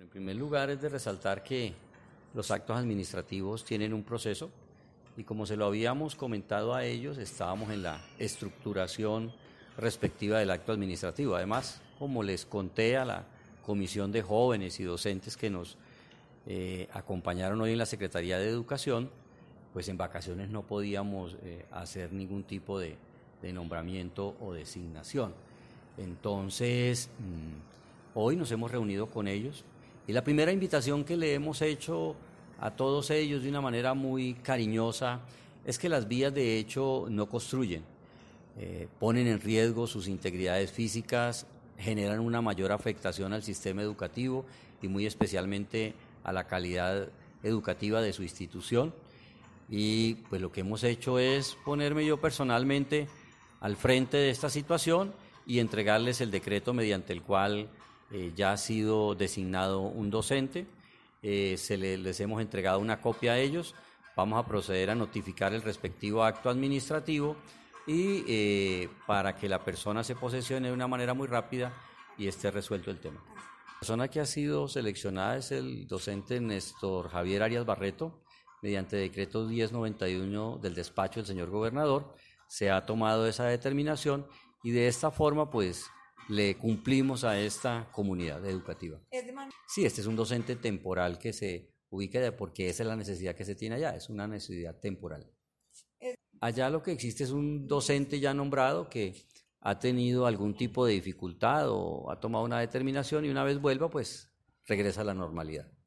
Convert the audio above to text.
En primer lugar, es de resaltar que los actos administrativos tienen un proceso y como se lo habíamos comentado a ellos, estábamos en la estructuración respectiva del acto administrativo. Además, como les conté a la comisión de jóvenes y docentes que nos eh, acompañaron hoy en la Secretaría de Educación, pues en vacaciones no podíamos eh, hacer ningún tipo de, nombramiento o designación. Entonces, mm, hoy nos hemos reunido con ellos y la primera invitación que le hemos hecho a todos ellos de una manera muy cariñosa es que las vías de hecho no construyen, eh, ponen en riesgo sus integridades físicas, generan una mayor afectación al sistema educativo y muy especialmente a la calidad educativa de su institución. Y pues lo que hemos hecho es ponerme yo personalmente al frente de esta situación y entregarles el decreto mediante el cual eh, ya ha sido designado un docente, eh, se les hemos entregado una copia a ellos, vamos a proceder a notificar el respectivo acto administrativo y eh, para que la persona se posesione de una manera muy rápida y esté resuelto el tema. La persona que ha sido seleccionada es el docente Néstor Javier Arias Barreto, mediante decreto 1091 del despacho del señor gobernador, se ha tomado esa determinación y de esta forma pues le cumplimos a esta comunidad educativa. Sí, este es un docente temporal que se ubica allá porque esa es la necesidad que se tiene allá, es una necesidad temporal. Allá lo que existe es un docente ya nombrado que ha tenido algún tipo de dificultad o ha tomado una determinación y una vez vuelva, pues regresa a la normalidad.